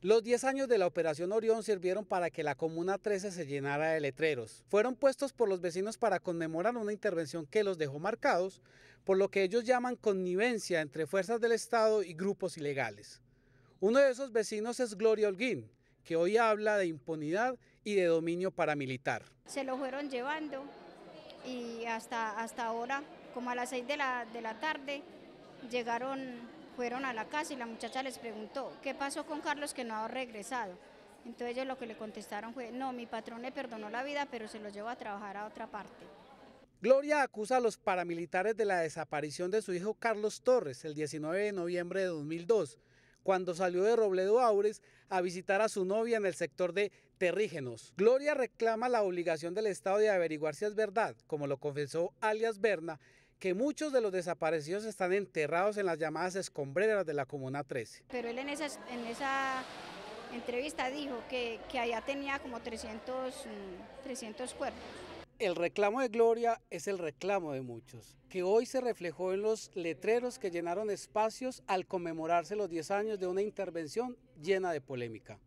Los 10 años de la Operación Orión sirvieron para que la Comuna 13 se llenara de letreros. Fueron puestos por los vecinos para conmemorar una intervención que los dejó marcados por lo que ellos llaman connivencia entre fuerzas del Estado y grupos ilegales. Uno de esos vecinos es Gloria Holguín, que hoy habla de impunidad y de dominio paramilitar. Se lo fueron llevando y hasta, hasta ahora, como a las 6 de la, de la tarde, llegaron fueron a la casa y la muchacha les preguntó, ¿qué pasó con Carlos que no ha regresado? Entonces ellos lo que le contestaron fue, no, mi patrón le perdonó la vida, pero se lo llevó a trabajar a otra parte. Gloria acusa a los paramilitares de la desaparición de su hijo Carlos Torres el 19 de noviembre de 2002, cuando salió de Robledo Aures a visitar a su novia en el sector de Terrígenos. Gloria reclama la obligación del Estado de averiguar si es verdad, como lo confesó alias Berna, que muchos de los desaparecidos están enterrados en las llamadas escombreras de la Comuna 13. Pero él en esa, en esa entrevista dijo que, que allá tenía como 300, 300 mm, cuerpos. El reclamo de Gloria es el reclamo de muchos, que hoy se reflejó en los letreros que llenaron espacios al conmemorarse los 10 años de una intervención llena de polémica.